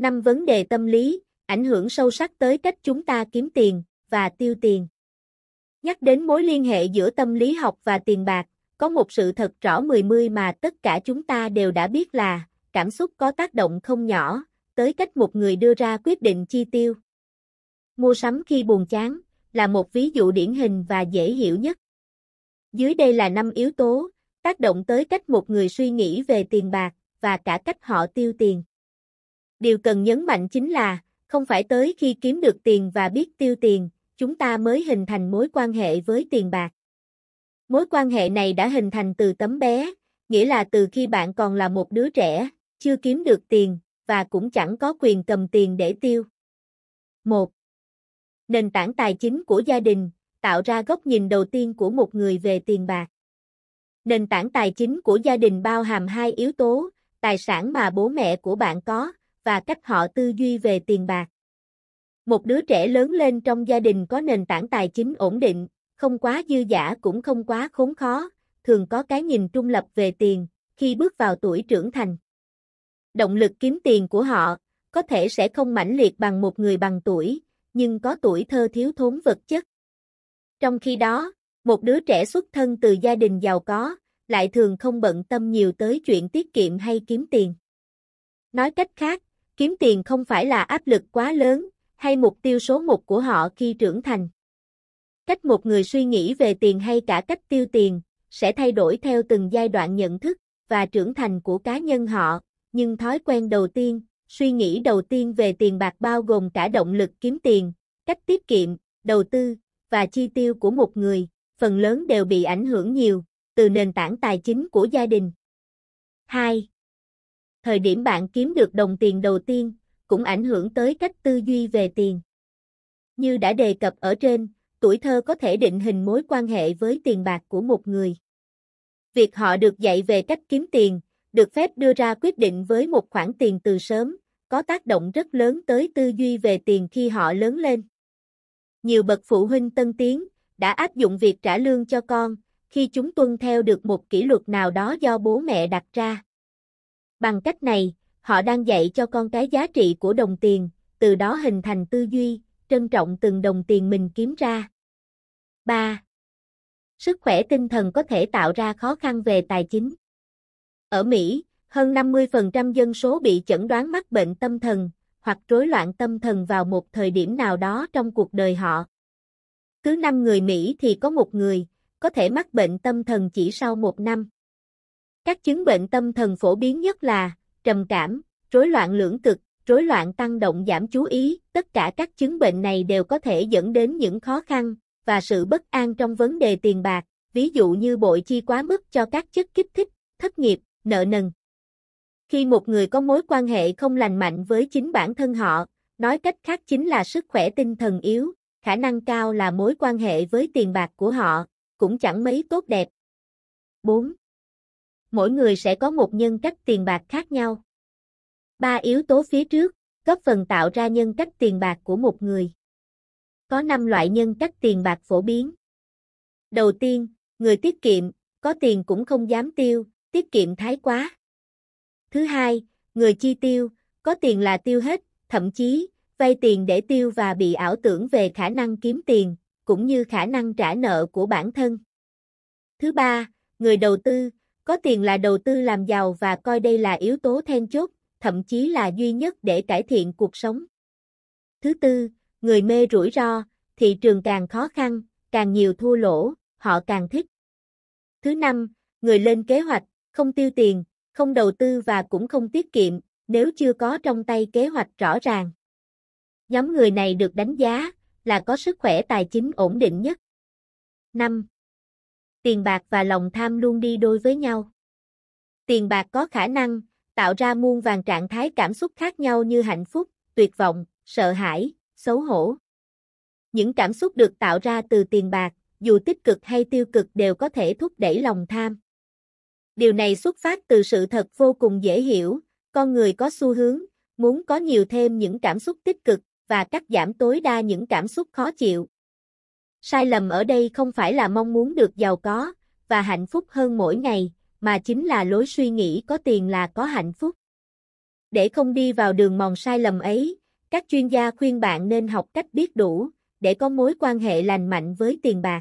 năm vấn đề tâm lý, ảnh hưởng sâu sắc tới cách chúng ta kiếm tiền và tiêu tiền. Nhắc đến mối liên hệ giữa tâm lý học và tiền bạc, có một sự thật rõ mười mươi mà tất cả chúng ta đều đã biết là cảm xúc có tác động không nhỏ tới cách một người đưa ra quyết định chi tiêu. Mua sắm khi buồn chán là một ví dụ điển hình và dễ hiểu nhất. Dưới đây là năm yếu tố tác động tới cách một người suy nghĩ về tiền bạc và cả cách họ tiêu tiền. Điều cần nhấn mạnh chính là, không phải tới khi kiếm được tiền và biết tiêu tiền, chúng ta mới hình thành mối quan hệ với tiền bạc. Mối quan hệ này đã hình thành từ tấm bé, nghĩa là từ khi bạn còn là một đứa trẻ, chưa kiếm được tiền, và cũng chẳng có quyền cầm tiền để tiêu. 1. Nền tảng tài chính của gia đình, tạo ra góc nhìn đầu tiên của một người về tiền bạc. Nền tảng tài chính của gia đình bao hàm hai yếu tố, tài sản mà bố mẹ của bạn có và cách họ tư duy về tiền bạc. Một đứa trẻ lớn lên trong gia đình có nền tảng tài chính ổn định, không quá dư giả cũng không quá khốn khó, thường có cái nhìn trung lập về tiền khi bước vào tuổi trưởng thành. Động lực kiếm tiền của họ có thể sẽ không mãnh liệt bằng một người bằng tuổi, nhưng có tuổi thơ thiếu thốn vật chất. Trong khi đó, một đứa trẻ xuất thân từ gia đình giàu có lại thường không bận tâm nhiều tới chuyện tiết kiệm hay kiếm tiền. Nói cách khác, Kiếm tiền không phải là áp lực quá lớn, hay mục tiêu số một của họ khi trưởng thành. Cách một người suy nghĩ về tiền hay cả cách tiêu tiền, sẽ thay đổi theo từng giai đoạn nhận thức và trưởng thành của cá nhân họ, nhưng thói quen đầu tiên, suy nghĩ đầu tiên về tiền bạc bao gồm cả động lực kiếm tiền, cách tiết kiệm, đầu tư và chi tiêu của một người, phần lớn đều bị ảnh hưởng nhiều từ nền tảng tài chính của gia đình. 2 thời điểm bạn kiếm được đồng tiền đầu tiên, cũng ảnh hưởng tới cách tư duy về tiền. Như đã đề cập ở trên, tuổi thơ có thể định hình mối quan hệ với tiền bạc của một người. Việc họ được dạy về cách kiếm tiền, được phép đưa ra quyết định với một khoản tiền từ sớm, có tác động rất lớn tới tư duy về tiền khi họ lớn lên. Nhiều bậc phụ huynh tân tiến đã áp dụng việc trả lương cho con khi chúng tuân theo được một kỷ luật nào đó do bố mẹ đặt ra. Bằng cách này, họ đang dạy cho con cái giá trị của đồng tiền, từ đó hình thành tư duy, trân trọng từng đồng tiền mình kiếm ra. 3. Sức khỏe tinh thần có thể tạo ra khó khăn về tài chính. Ở Mỹ, hơn 50% dân số bị chẩn đoán mắc bệnh tâm thần hoặc rối loạn tâm thần vào một thời điểm nào đó trong cuộc đời họ. Cứ 5 người Mỹ thì có một người có thể mắc bệnh tâm thần chỉ sau một năm. Các chứng bệnh tâm thần phổ biến nhất là trầm cảm, rối loạn lưỡng cực, rối loạn tăng động giảm chú ý, tất cả các chứng bệnh này đều có thể dẫn đến những khó khăn và sự bất an trong vấn đề tiền bạc, ví dụ như bội chi quá mức cho các chất kích thích, thất nghiệp, nợ nần. Khi một người có mối quan hệ không lành mạnh với chính bản thân họ, nói cách khác chính là sức khỏe tinh thần yếu, khả năng cao là mối quan hệ với tiền bạc của họ cũng chẳng mấy tốt đẹp. 4 mỗi người sẽ có một nhân cách tiền bạc khác nhau. Ba yếu tố phía trước, góp phần tạo ra nhân cách tiền bạc của một người. Có 5 loại nhân cách tiền bạc phổ biến. Đầu tiên, người tiết kiệm, có tiền cũng không dám tiêu, tiết kiệm thái quá. Thứ hai, người chi tiêu, có tiền là tiêu hết, thậm chí vay tiền để tiêu và bị ảo tưởng về khả năng kiếm tiền cũng như khả năng trả nợ của bản thân. Thứ ba, người đầu tư, có tiền là đầu tư làm giàu và coi đây là yếu tố then chốt, thậm chí là duy nhất để cải thiện cuộc sống. Thứ tư, người mê rủi ro, thị trường càng khó khăn, càng nhiều thua lỗ, họ càng thích. Thứ năm, người lên kế hoạch, không tiêu tiền, không đầu tư và cũng không tiết kiệm, nếu chưa có trong tay kế hoạch rõ ràng. Nhóm người này được đánh giá là có sức khỏe tài chính ổn định nhất. 5 tiền bạc và lòng tham luôn đi đôi với nhau. Tiền bạc có khả năng tạo ra muôn vàng trạng thái cảm xúc khác nhau như hạnh phúc, tuyệt vọng, sợ hãi, xấu hổ. Những cảm xúc được tạo ra từ tiền bạc, dù tích cực hay tiêu cực đều có thể thúc đẩy lòng tham. Điều này xuất phát từ sự thật vô cùng dễ hiểu, con người có xu hướng muốn có nhiều thêm những cảm xúc tích cực và cắt giảm tối đa những cảm xúc khó chịu. Sai lầm ở đây không phải là mong muốn được giàu có và hạnh phúc hơn mỗi ngày, mà chính là lối suy nghĩ có tiền là có hạnh phúc. Để không đi vào đường mòn sai lầm ấy, các chuyên gia khuyên bạn nên học cách biết đủ để có mối quan hệ lành mạnh với tiền bạc.